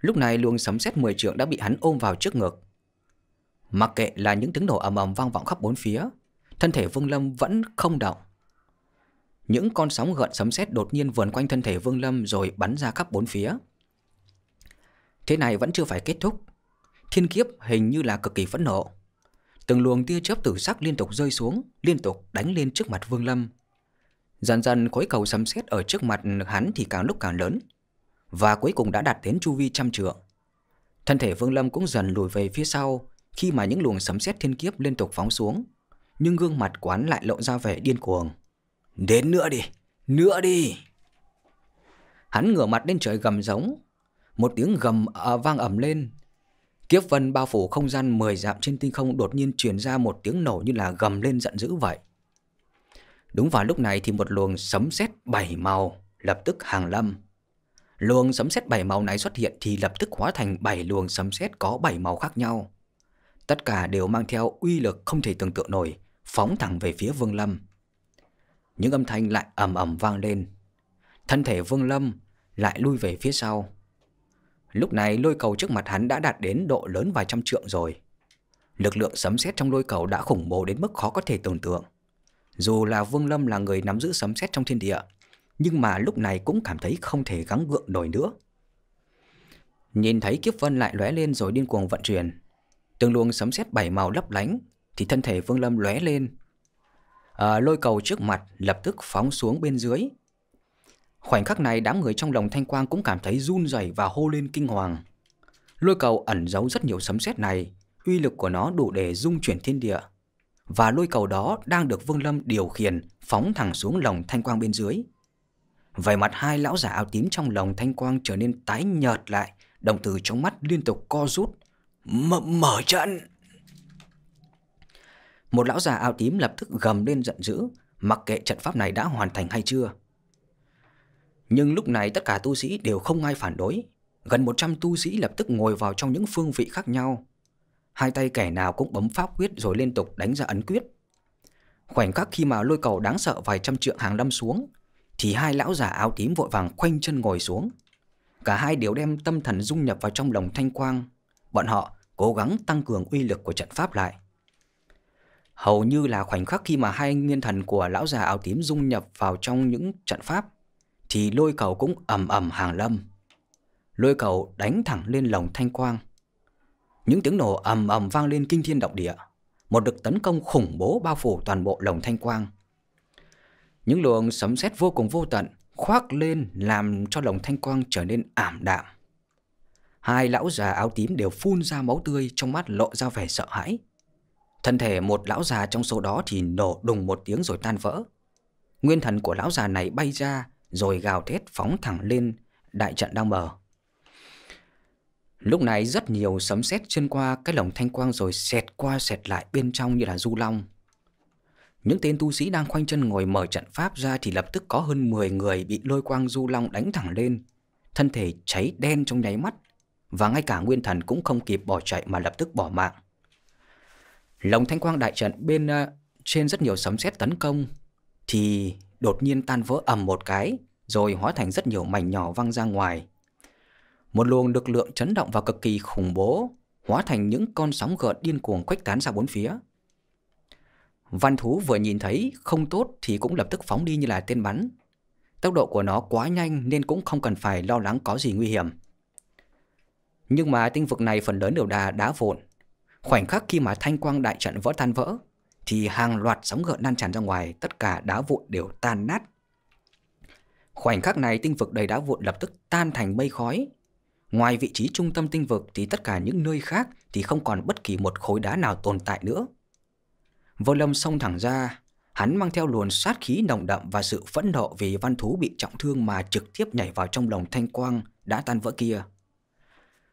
Lúc này luồng sấm sét 10 trượng đã bị hắn ôm vào trước ngực. Mặc kệ là những tiếng nổ ầm ầm vang vọng khắp bốn phía, thân thể Vương Lâm vẫn không động. Những con sóng gợn sấm sét đột nhiên vườn quanh thân thể Vương Lâm rồi bắn ra khắp bốn phía. Thế này vẫn chưa phải kết thúc. Thiên kiếp hình như là cực kỳ phẫn nộ. Từng luồng tia chớp tử sắc liên tục rơi xuống, liên tục đánh lên trước mặt Vương Lâm. Dần dần khối cầu sấm sét ở trước mặt hắn thì càng lúc càng lớn và cuối cùng đã đạt đến chu vi trăm trượng. Thân thể Vương Lâm cũng dần lùi về phía sau khi mà những luồng sấm sét thiên kiếp liên tục phóng xuống nhưng gương mặt của hắn lại lộ ra vẻ điên cuồng. Đến nữa đi, nữa đi. Hắn ngửa mặt lên trời gầm giống, một tiếng gầm à, vang ầm lên. Kiếp vân bao phủ không gian mười dặm trên tinh không đột nhiên truyền ra một tiếng nổ như là gầm lên giận dữ vậy. Đúng vào lúc này thì một luồng sấm sét bảy màu lập tức hàng lâm. Luồng sấm sét bảy màu này xuất hiện thì lập tức hóa thành bảy luồng sấm sét có bảy màu khác nhau. Tất cả đều mang theo uy lực không thể tưởng tượng nổi phóng thẳng về phía Vương Lâm. Những âm thanh lại ầm ầm vang lên. Thân thể Vương Lâm lại lui về phía sau. Lúc này lôi cầu trước mặt hắn đã đạt đến độ lớn vài trăm trượng rồi. Lực lượng sấm sét trong lôi cầu đã khủng bố đến mức khó có thể tưởng tượng. Dù là Vương Lâm là người nắm giữ sấm sét trong thiên địa, nhưng mà lúc này cũng cảm thấy không thể gắng gượng nổi nữa. Nhìn thấy kiếp vân lại lóe lên rồi điên cuồng vận chuyển, từng luồng sấm sét bảy màu lấp lánh thì thân thể Vương Lâm lóe lên. À, lôi cầu trước mặt lập tức phóng xuống bên dưới. Khoảnh khắc này đám người trong lòng Thanh Quang cũng cảm thấy run rẩy và hô lên kinh hoàng. Lôi cầu ẩn giấu rất nhiều sấm sét này, uy lực của nó đủ để dung chuyển thiên địa. Và lôi cầu đó đang được Vương Lâm điều khiển phóng thẳng xuống lòng Thanh Quang bên dưới. Vẻ mặt hai lão giả áo tím trong lòng Thanh Quang trở nên tái nhợt lại, đồng từ trong mắt liên tục co rút. M mở trận! Một lão già áo tím lập tức gầm lên giận dữ, mặc kệ trận pháp này đã hoàn thành hay chưa. Nhưng lúc này tất cả tu sĩ đều không ai phản đối. Gần 100 tu sĩ lập tức ngồi vào trong những phương vị khác nhau. Hai tay kẻ nào cũng bấm pháp quyết rồi liên tục đánh ra ấn quyết. Khoảnh khắc khi mà lôi cầu đáng sợ vài trăm trượng hàng lâm xuống, thì hai lão già áo tím vội vàng khoanh chân ngồi xuống. Cả hai đều đem tâm thần dung nhập vào trong lồng thanh quang. Bọn họ cố gắng tăng cường uy lực của trận pháp lại. Hầu như là khoảnh khắc khi mà hai nguyên thần của lão già áo tím dung nhập vào trong những trận pháp thì lôi cầu cũng ầm ầm hàng lâm. Lôi cầu đánh thẳng lên lồng thanh quang. Những tiếng nổ ầm ầm vang lên kinh thiên động địa, một đợt tấn công khủng bố bao phủ toàn bộ lồng thanh quang. Những luồng sấm sét vô cùng vô tận khoác lên làm cho lồng thanh quang trở nên ảm đạm. Hai lão già áo tím đều phun ra máu tươi trong mắt lộ ra vẻ sợ hãi. Thân thể một lão già trong số đó thì nổ đùng một tiếng rồi tan vỡ. Nguyên thần của lão già này bay ra rồi gào thét phóng thẳng lên đại trận đang mở. Lúc này rất nhiều sấm sét xuyên qua cái lồng thanh quang rồi xẹt qua xẹt lại bên trong như là du long. Những tên tu sĩ đang khoanh chân ngồi mở trận pháp ra thì lập tức có hơn 10 người bị lôi quang du long đánh thẳng lên. Thân thể cháy đen trong nháy mắt và ngay cả nguyên thần cũng không kịp bỏ chạy mà lập tức bỏ mạng lồng thanh quang đại trận bên uh, trên rất nhiều sấm sét tấn công thì đột nhiên tan vỡ ầm một cái rồi hóa thành rất nhiều mảnh nhỏ văng ra ngoài. Một luồng lực lượng chấn động và cực kỳ khủng bố hóa thành những con sóng gợn điên cuồng khuếch tán ra bốn phía. Văn thú vừa nhìn thấy không tốt thì cũng lập tức phóng đi như là tên bắn. Tốc độ của nó quá nhanh nên cũng không cần phải lo lắng có gì nguy hiểm. Nhưng mà tinh vực này phần lớn đều là đá vụn Khoảnh khắc khi mà thanh quang đại trận vỡ tan vỡ, thì hàng loạt sóng gợn lan tràn ra ngoài, tất cả đá vụn đều tan nát. Khoảnh khắc này tinh vực đầy đá vụn lập tức tan thành mây khói. Ngoài vị trí trung tâm tinh vực thì tất cả những nơi khác thì không còn bất kỳ một khối đá nào tồn tại nữa. Vô Lâm xông thẳng ra, hắn mang theo luồn sát khí nồng đậm và sự phẫn nộ vì văn thú bị trọng thương mà trực tiếp nhảy vào trong lồng thanh quang đã tan vỡ kia.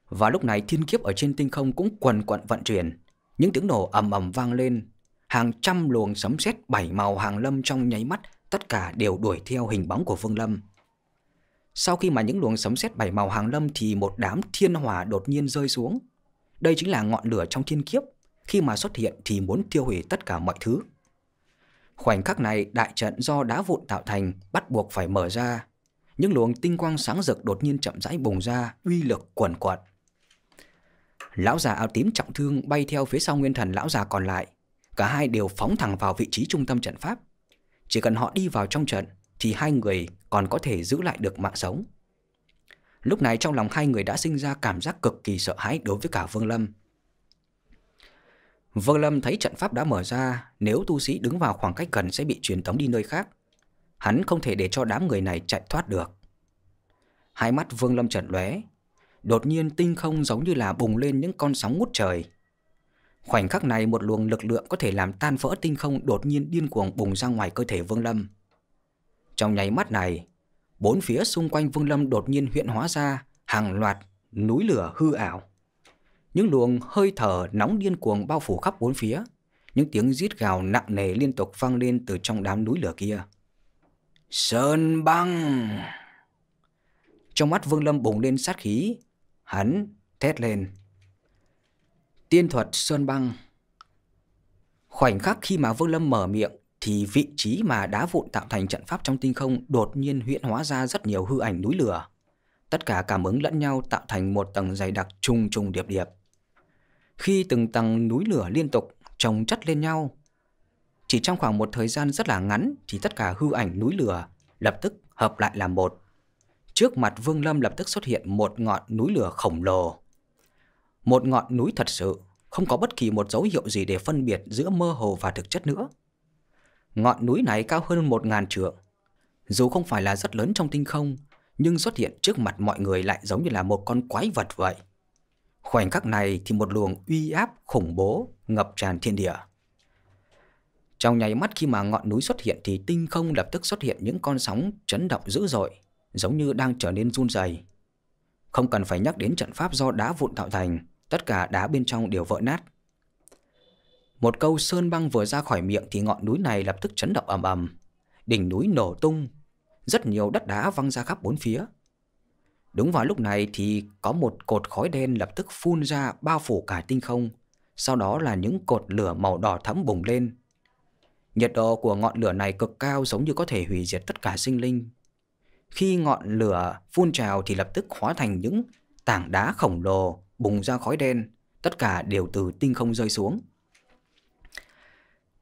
Và lúc này thiên kiếp ở trên tinh không cũng quần quận vận chuyển. Những tiếng nổ ầm ầm vang lên. Hàng trăm luồng sấm sét bảy màu hàng lâm trong nháy mắt, tất cả đều đuổi theo hình bóng của Vương Lâm. Sau khi mà những luồng sấm sét bảy màu hàng lâm thì một đám thiên hỏa đột nhiên rơi xuống. Đây chính là ngọn lửa trong thiên kiếp, khi mà xuất hiện thì muốn tiêu hủy tất cả mọi thứ. Khoảnh khắc này, đại trận do đá vụn tạo thành bắt buộc phải mở ra. Những luồng tinh quang sáng rực đột nhiên chậm rãi bùng ra, uy lực quẩn quật. Lão già áo tím trọng thương bay theo phía sau nguyên thần lão già còn lại. Cả hai đều phóng thẳng vào vị trí trung tâm trận pháp. Chỉ cần họ đi vào trong trận thì hai người còn có thể giữ lại được mạng sống. Lúc này trong lòng hai người đã sinh ra cảm giác cực kỳ sợ hãi đối với cả Vương Lâm. Vương Lâm thấy trận pháp đã mở ra, nếu tu sĩ đứng vào khoảng cách gần sẽ bị truyền tống đi nơi khác. Hắn không thể để cho đám người này chạy thoát được. Hai mắt Vương Lâm chợt lóe, đột nhiên tinh không giống như là bùng lên những con sóng ngút trời. Khoảnh khắc này một luồng lực lượng có thể làm tan vỡ tinh không đột nhiên điên cuồng bùng ra ngoài cơ thể Vương Lâm. Trong nháy mắt này, bốn phía xung quanh Vương Lâm đột nhiên hiện hóa ra hàng loạt núi lửa hư ảo. Những luồng hơi thở nóng điên cuồng bao phủ khắp bốn phía, những tiếng rít gào nặng nề liên tục vang lên từ trong đám núi lửa kia. Sơn băng! Trong mắt Vương Lâm bùng lên sát khí, Hắn thét lên. Tiên thuật Sơn Băng Khoảnh khắc khi mà Vương Lâm mở miệng thì vị trí mà đá vụn tạo thành trận pháp trong tinh không đột nhiên huyễn hóa ra rất nhiều hư ảnh núi lửa. Tất cả cảm ứng lẫn nhau tạo thành một tầng dày đặc trùng trùng điệp điệp. Khi từng tầng núi lửa liên tục chồng chất lên nhau, chỉ trong khoảng một thời gian rất là ngắn thì tất cả hư ảnh núi lửa lập tức hợp lại làm một. Trước mặt Vương Lâm lập tức xuất hiện một ngọn núi lửa khổng lồ. Một ngọn núi thật sự, không có bất kỳ một dấu hiệu gì để phân biệt giữa mơ hồ và thực chất nữa. Ngọn núi này cao hơn một ngàn trượng. Dù không phải là rất lớn trong tinh không, nhưng xuất hiện trước mặt mọi người lại giống như là một con quái vật vậy. Khoảnh khắc này thì một luồng uy áp khủng bố ngập tràn thiên địa. Trong nháy mắt khi mà ngọn núi xuất hiện thì tinh không lập tức xuất hiện những con sóng chấn động dữ dội, giống như đang trở nên run rẩy. Không cần phải nhắc đến trận pháp do đá vụn tạo thành, tất cả đá bên trong đều vỡ nát. Một câu sơn băng vừa ra khỏi miệng thì ngọn núi này lập tức chấn động ầm ầm, đỉnh núi nổ tung, rất nhiều đất đá văng ra khắp bốn phía. Đúng vào lúc này thì có một cột khói đen lập tức phun ra bao phủ cả tinh không, sau đó là những cột lửa màu đỏ thẫm bùng lên. Nhiệt độ của ngọn lửa này cực cao giống như có thể hủy diệt tất cả sinh linh khi ngọn lửa phun trào thì lập tức hóa thành những tảng đá khổng lồ bùng ra khói đen, tất cả đều từ tinh không rơi xuống.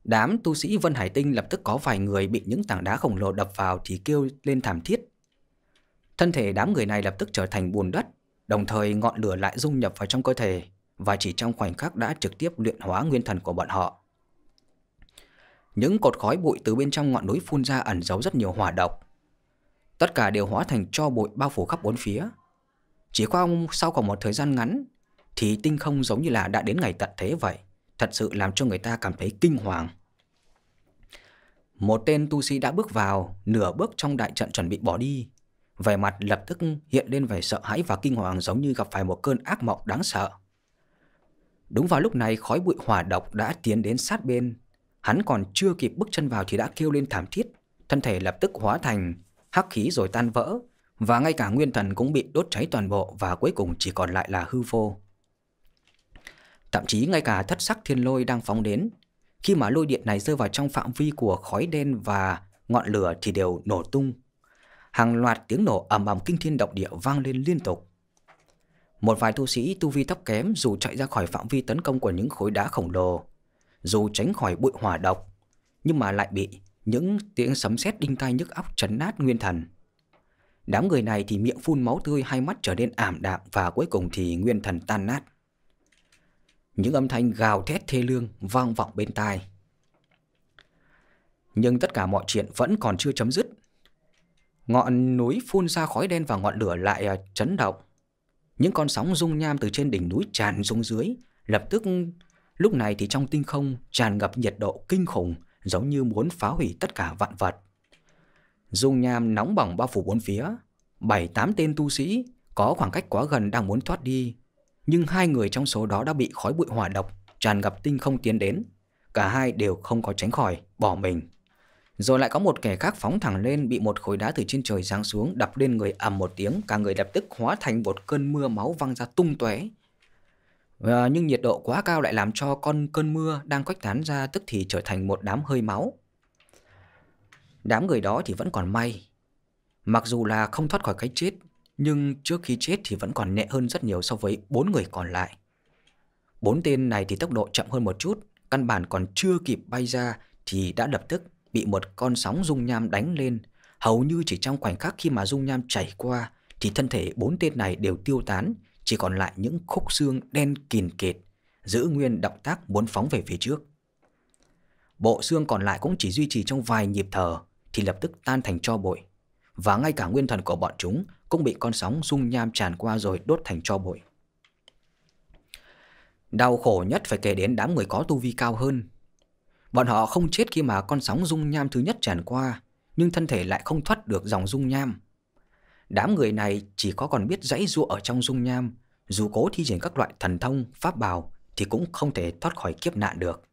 Đám tu sĩ Vân Hải Tinh lập tức có vài người bị những tảng đá khổng lồ đập vào thì kêu lên thảm thiết. Thân thể đám người này lập tức trở thành bùn đất, đồng thời ngọn lửa lại dung nhập vào trong cơ thể và chỉ trong khoảnh khắc đã trực tiếp luyện hóa nguyên thần của bọn họ. Những cột khói bụi từ bên trong ngọn núi phun ra ẩn giấu rất nhiều hỏa độc, Tất cả đều hóa thành cho bụi bao phủ khắp bốn phía Chỉ qua sau khoảng một thời gian ngắn Thì tinh không giống như là đã đến ngày tận thế vậy Thật sự làm cho người ta cảm thấy kinh hoàng Một tên tu sĩ đã bước vào Nửa bước trong đại trận chuẩn bị bỏ đi Vẻ mặt lập tức hiện lên vẻ sợ hãi và kinh hoàng Giống như gặp phải một cơn ác mộng đáng sợ Đúng vào lúc này khói bụi hỏa độc đã tiến đến sát bên Hắn còn chưa kịp bước chân vào thì đã kêu lên thảm thiết Thân thể lập tức hóa thành hắc khí rồi tan vỡ, và ngay cả nguyên thần cũng bị đốt cháy toàn bộ và cuối cùng chỉ còn lại là hư vô. Thậm chí ngay cả thất sắc thiên lôi đang phóng đến, khi mà lôi điện này rơi vào trong phạm vi của khói đen và ngọn lửa thì đều nổ tung. Hàng loạt tiếng nổ ầm ầm kinh thiên động địa vang lên liên tục. Một vài tu sĩ tu vi thấp kém dù chạy ra khỏi phạm vi tấn công của những khối đá khổng lồ, dù tránh khỏi bụi hỏa độc, nhưng mà lại bị những tiếng sấm sét đinh tai nhức óc chấn nát nguyên thần. Đám người này thì miệng phun máu tươi, hai mắt trở nên ảm đạm và cuối cùng thì nguyên thần tan nát. Những âm thanh gào thét thê lương vang vọng bên tai. Nhưng tất cả mọi chuyện vẫn còn chưa chấm dứt. Ngọn núi phun ra khói đen và ngọn lửa lại à, chấn động. Những con sóng rung nham từ trên đỉnh núi tràn xuống dưới, lập tức lúc này thì trong tinh không tràn ngập nhiệt độ kinh khủng giống như muốn phá hủy tất cả vạn vật. Dung nham nóng bỏng bao phủ bốn phía, bảy tám tên tu sĩ có khoảng cách quá gần đang muốn thoát đi, nhưng hai người trong số đó đã bị khói bụi hỏa độc tràn ngập tinh không tiến đến, cả hai đều không có tránh khỏi, bỏ mình. Rồi lại có một kẻ khác phóng thẳng lên bị một khối đá từ trên trời giáng xuống đập lên người ầm một tiếng, cả người lập tức hóa thành một cơn mưa máu văng ra tung tóe, À, nhưng nhiệt độ quá cao lại làm cho con cơn mưa đang quách tán ra tức thì trở thành một đám hơi máu. Đám người đó thì vẫn còn may. Mặc dù là không thoát khỏi cái chết, nhưng trước khi chết thì vẫn còn nhẹ hơn rất nhiều so với bốn người còn lại. Bốn tên này thì tốc độ chậm hơn một chút, căn bản còn chưa kịp bay ra thì đã lập tức bị một con sóng dung nham đánh lên. Hầu như chỉ trong khoảnh khắc khi mà dung nham chảy qua thì thân thể bốn tên này đều tiêu tán, chỉ còn lại những khúc xương đen kìn kịt, giữ nguyên động tác muốn phóng về phía trước. Bộ xương còn lại cũng chỉ duy trì trong vài nhịp thở thì lập tức tan thành cho bụi, và ngay cả nguyên thần của bọn chúng cũng bị con sóng dung nham tràn qua rồi đốt thành cho bụi. Đau khổ nhất phải kể đến đám người có tu vi cao hơn. Bọn họ không chết khi mà con sóng dung nham thứ nhất tràn qua, nhưng thân thể lại không thoát được dòng dung nham. Đám người này chỉ có còn biết dãy dụ ở trong dung nham, dù cố thi triển các loại thần thông, pháp bào thì cũng không thể thoát khỏi kiếp nạn được.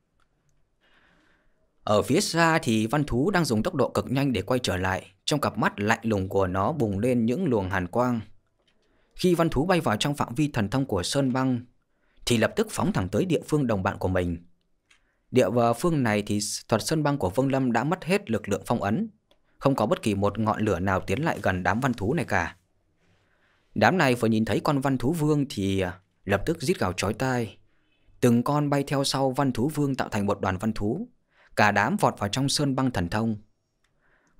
Ở phía xa thì văn thú đang dùng tốc độ cực nhanh để quay trở lại, trong cặp mắt lạnh lùng của nó bùng lên những luồng hàn quang. Khi văn thú bay vào trong phạm vi thần thông của Sơn Băng, thì lập tức phóng thẳng tới địa phương đồng bạn của mình. Địa vào phương này thì thuật Sơn Băng của Vương Lâm đã mất hết lực lượng phong ấn, không có bất kỳ một ngọn lửa nào tiến lại gần đám văn thú này cả. Đám này vừa nhìn thấy con văn thú vương thì à, lập tức rít gào chói tai. Từng con bay theo sau văn thú vương tạo thành một đoàn văn thú. Cả đám vọt vào trong sơn băng thần thông.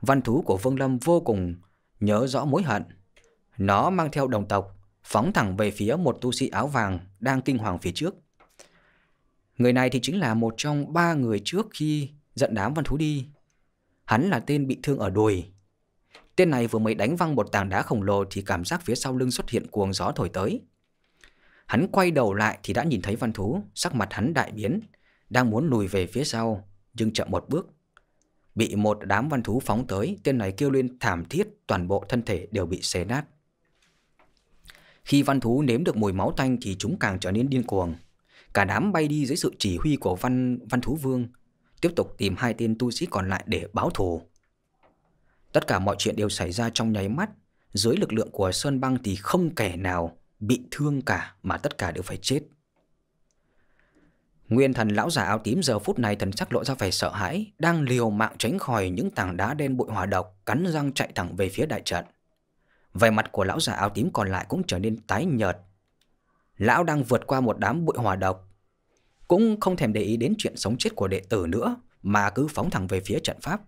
Văn thú của Vương Lâm vô cùng nhớ rõ mối hận. Nó mang theo đồng tộc, phóng thẳng về phía một tu sĩ áo vàng đang kinh hoàng phía trước. Người này thì chính là một trong ba người trước khi dẫn đám văn thú đi Hắn là tên bị thương ở đùi. Tên này vừa mới đánh văng một tảng đá khổng lồ thì cảm giác phía sau lưng xuất hiện cuồng gió thổi tới. Hắn quay đầu lại thì đã nhìn thấy văn thú, sắc mặt hắn đại biến, đang muốn lùi về phía sau, nhưng chậm một bước. Bị một đám văn thú phóng tới, tên này kêu lên thảm thiết, toàn bộ thân thể đều bị xé nát. Khi văn thú nếm được mùi máu tanh thì chúng càng trở nên điên cuồng. Cả đám bay đi dưới sự chỉ huy của văn văn thú vương, tiếp tục tìm hai tên tu sĩ còn lại để báo thù. Tất cả mọi chuyện đều xảy ra trong nháy mắt, dưới lực lượng của Sơn Băng thì không kẻ nào bị thương cả mà tất cả đều phải chết. Nguyên thần lão giả áo tím giờ phút này thần sắc lộ ra vẻ sợ hãi, đang liều mạng tránh khỏi những tảng đá đen bụi hỏa độc, cắn răng chạy thẳng về phía đại trận. Vẻ mặt của lão giả áo tím còn lại cũng trở nên tái nhợt. Lão đang vượt qua một đám bụi hỏa độc, cũng không thèm để ý đến chuyện sống chết của đệ tử nữa mà cứ phóng thẳng về phía trận pháp.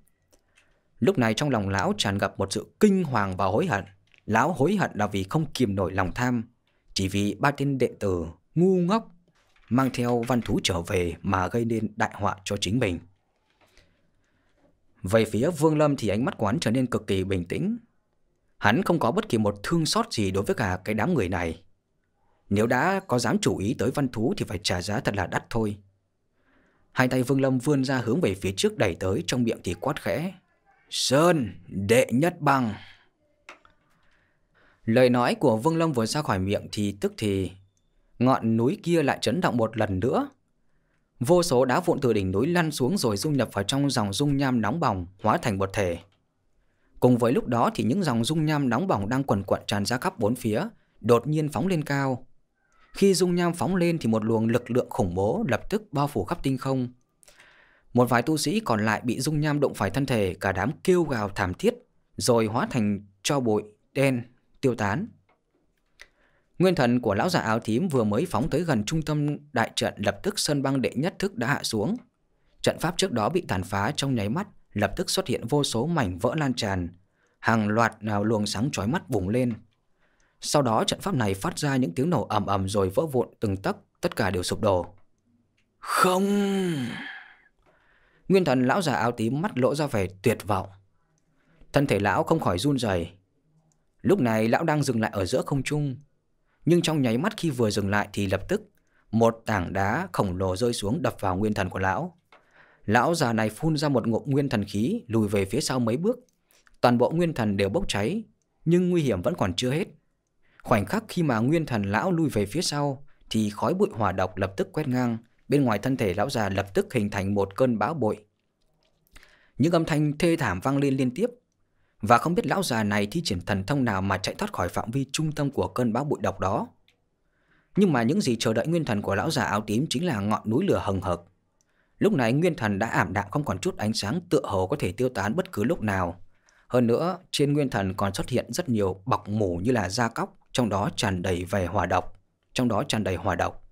Lúc này trong lòng lão tràn ngập một sự kinh hoàng và hối hận. Lão hối hận là vì không kiềm nổi lòng tham, chỉ vì ba tên đệ tử ngu ngốc mang theo văn thú trở về mà gây nên đại họa cho chính mình. Về phía Vương Lâm thì ánh mắt quán trở nên cực kỳ bình tĩnh. Hắn không có bất kỳ một thương xót gì đối với cả cái đám người này. Nếu đã có dám chủ ý tới văn thú thì phải trả giá thật là đắt thôi. Hai tay Vương Lâm vươn ra hướng về phía trước đẩy tới trong miệng thì quát khẽ. Sơn, đệ nhất băng Lời nói của Vương Lâm vừa ra khỏi miệng thì tức thì ngọn núi kia lại chấn động một lần nữa. Vô số đá vụn từ đỉnh núi lăn xuống rồi dung nhập vào trong dòng dung nham nóng bỏng hóa thành một thể. Cùng với lúc đó thì những dòng dung nham nóng bỏng đang quần quận tràn ra khắp bốn phía, đột nhiên phóng lên cao, khi dung nham phóng lên thì một luồng lực lượng khủng bố lập tức bao phủ khắp tinh không. Một vài tu sĩ còn lại bị dung nham đụng phải thân thể, cả đám kêu gào thảm thiết, rồi hóa thành cho bụi đen tiêu tán. Nguyên thần của lão giả áo tím vừa mới phóng tới gần trung tâm đại trận lập tức sơn băng đệ nhất thức đã hạ xuống. Trận pháp trước đó bị tàn phá trong nháy mắt, lập tức xuất hiện vô số mảnh vỡ lan tràn. Hàng loạt nào luồng sáng chói mắt vùng lên. Sau đó trận pháp này phát ra những tiếng nổ ầm ầm rồi vỡ vụn từng tấc, tất cả đều sụp đổ. Không! Nguyên thần lão già áo tím mắt lỗ ra vẻ tuyệt vọng. Thân thể lão không khỏi run rẩy. Lúc này lão đang dừng lại ở giữa không trung, nhưng trong nháy mắt khi vừa dừng lại thì lập tức một tảng đá khổng lồ rơi xuống đập vào nguyên thần của lão. Lão già này phun ra một ngụm nguyên thần khí lùi về phía sau mấy bước. Toàn bộ nguyên thần đều bốc cháy, nhưng nguy hiểm vẫn còn chưa hết. Khoảnh khắc khi mà nguyên thần lão lui về phía sau thì khói bụi hỏa độc lập tức quét ngang, bên ngoài thân thể lão già lập tức hình thành một cơn bão bụi. Những âm thanh thê thảm vang lên liên tiếp và không biết lão già này thi triển thần thông nào mà chạy thoát khỏi phạm vi trung tâm của cơn bão bụi độc đó. Nhưng mà những gì chờ đợi nguyên thần của lão già áo tím chính là ngọn núi lửa hừng hực. Lúc này nguyên thần đã ảm đạm không còn chút ánh sáng tựa hồ có thể tiêu tán bất cứ lúc nào. Hơn nữa, trên nguyên thần còn xuất hiện rất nhiều bọc mủ như là da cóc, trong đó tràn đầy vẻ hòa độc, trong đó tràn đầy hòa độc.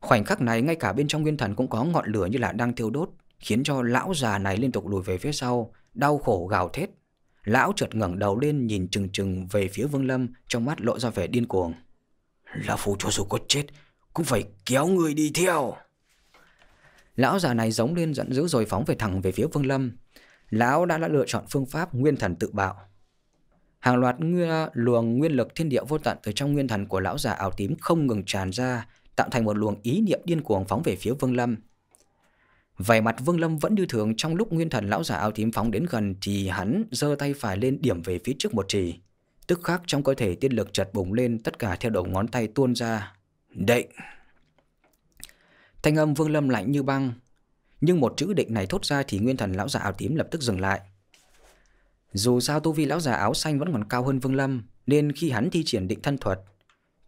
Khoảnh khắc này ngay cả bên trong nguyên thần cũng có ngọn lửa như là đang thiêu đốt, khiến cho lão già này liên tục lùi về phía sau, đau khổ gào thét. Lão chợt ngẩng đầu lên nhìn chừng chừng về phía Vương Lâm, trong mắt lộ ra vẻ điên cuồng. là phù cho dù có chết, cũng phải kéo người đi theo. Lão già này giống lên giận dữ rồi phóng về thẳng về phía Vương Lâm. Lão đã, đã lựa chọn phương pháp nguyên thần tự bạo, Hàng loạt ngư, luồng nguyên lực thiên địa vô tận từ trong nguyên thần của lão già áo tím không ngừng tràn ra, tạo thành một luồng ý niệm điên cuồng phóng về phía Vương Lâm. Vẻ mặt Vương Lâm vẫn như thường trong lúc nguyên thần lão già áo tím phóng đến gần thì hắn giơ tay phải lên điểm về phía trước một chỉ. Tức khắc trong cơ thể tiên lực chợt bùng lên tất cả theo đầu ngón tay tuôn ra. Định! Thanh âm Vương Lâm lạnh như băng. Nhưng một chữ định này thốt ra thì nguyên thần lão già áo tím lập tức dừng lại. Dù sao tu vi lão già áo xanh vẫn còn cao hơn Vương Lâm, nên khi hắn thi triển định thân thuật,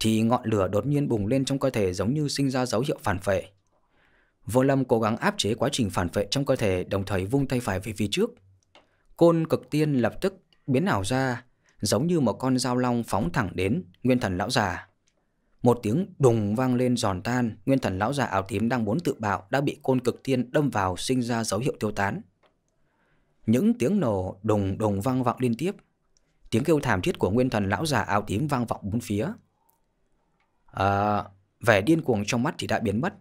thì ngọn lửa đột nhiên bùng lên trong cơ thể giống như sinh ra dấu hiệu phản phệ. Vô Lâm cố gắng áp chế quá trình phản phệ trong cơ thể, đồng thời vung tay phải về phía trước. Côn cực tiên lập tức biến ảo ra, giống như một con dao long phóng thẳng đến Nguyên Thần lão già. Một tiếng đùng vang lên giòn tan, Nguyên Thần lão già áo tím đang muốn tự bạo đã bị côn cực tiên đâm vào sinh ra dấu hiệu tiêu tán. Những tiếng nổ đùng đùng vang vọng liên tiếp. Tiếng kêu thảm thiết của nguyên thần lão già áo tím vang vọng bốn phía. À, vẻ điên cuồng trong mắt thì đã biến mất,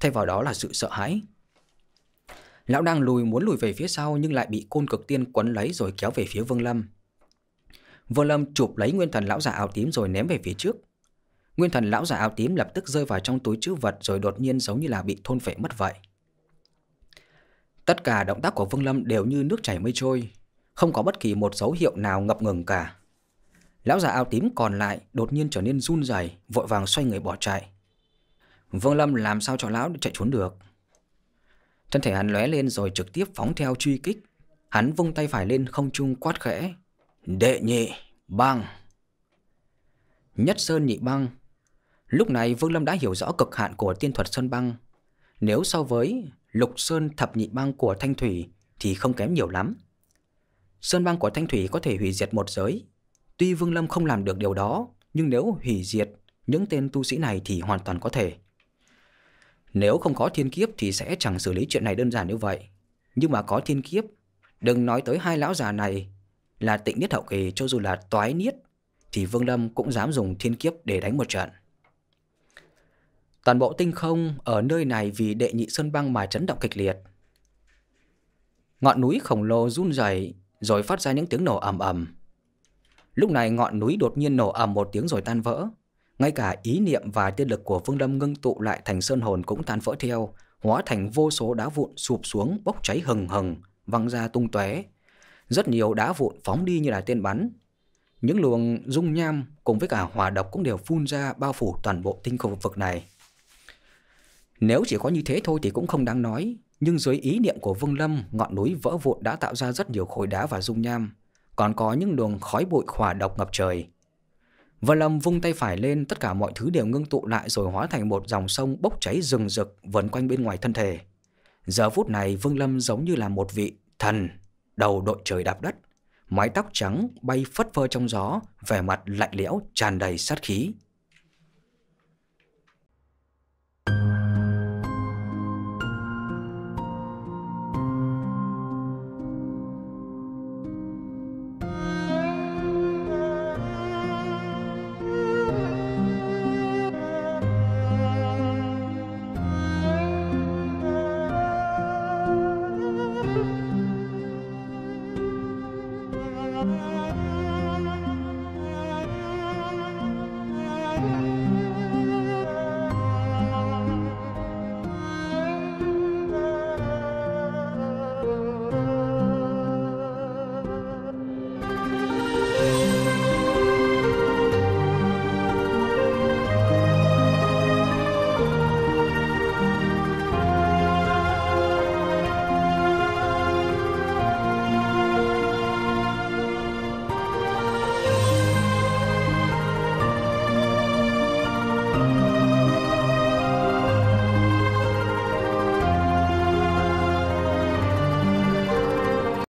thay vào đó là sự sợ hãi. Lão đang lùi muốn lùi về phía sau nhưng lại bị côn cực tiên quấn lấy rồi kéo về phía Vương Lâm. Vương Lâm chụp lấy nguyên thần lão già áo tím rồi ném về phía trước. Nguyên thần lão già áo tím lập tức rơi vào trong túi chữ vật rồi đột nhiên giống như là bị thôn phệ mất vậy. Tất cả động tác của Vương Lâm đều như nước chảy mây trôi, không có bất kỳ một dấu hiệu nào ngập ngừng cả. Lão già áo tím còn lại đột nhiên trở nên run rẩy, vội vàng xoay người bỏ chạy. Vương Lâm làm sao cho lão chạy trốn được? Thân thể hắn lóe lên rồi trực tiếp phóng theo truy kích. Hắn vung tay phải lên không trung quát khẽ. Đệ nhị, băng. Nhất sơn nhị băng. Lúc này Vương Lâm đã hiểu rõ cực hạn của tiên thuật sơn băng. Nếu so với lục sơn thập nhị băng của Thanh Thủy thì không kém nhiều lắm. Sơn băng của Thanh Thủy có thể hủy diệt một giới. Tuy Vương Lâm không làm được điều đó, nhưng nếu hủy diệt những tên tu sĩ này thì hoàn toàn có thể. Nếu không có thiên kiếp thì sẽ chẳng xử lý chuyện này đơn giản như vậy. Nhưng mà có thiên kiếp, đừng nói tới hai lão già này là tịnh niết hậu kỳ cho dù là toái niết, thì Vương Lâm cũng dám dùng thiên kiếp để đánh một trận. Toàn bộ tinh không ở nơi này vì đệ nhị sơn băng mà chấn động kịch liệt. Ngọn núi khổng lồ run rẩy rồi phát ra những tiếng nổ ầm ầm. Lúc này ngọn núi đột nhiên nổ ầm một tiếng rồi tan vỡ. Ngay cả ý niệm và tiên lực của Vương Lâm ngưng tụ lại thành sơn hồn cũng tan vỡ theo, hóa thành vô số đá vụn sụp xuống bốc cháy hừng hừng, văng ra tung tóe. Rất nhiều đá vụn phóng đi như là tên bắn. Những luồng dung nham cùng với cả hỏa độc cũng đều phun ra bao phủ toàn bộ tinh khu vực này. Nếu chỉ có như thế thôi thì cũng không đáng nói, nhưng dưới ý niệm của Vương Lâm, ngọn núi vỡ vụn đã tạo ra rất nhiều khối đá và dung nham, còn có những đường khói bụi khỏa độc ngập trời. Vương Lâm vung tay phải lên, tất cả mọi thứ đều ngưng tụ lại rồi hóa thành một dòng sông bốc cháy rừng rực vần quanh bên ngoài thân thể. Giờ phút này Vương Lâm giống như là một vị thần, đầu đội trời đạp đất, mái tóc trắng bay phất phơ trong gió, vẻ mặt lạnh lẽo tràn đầy sát khí.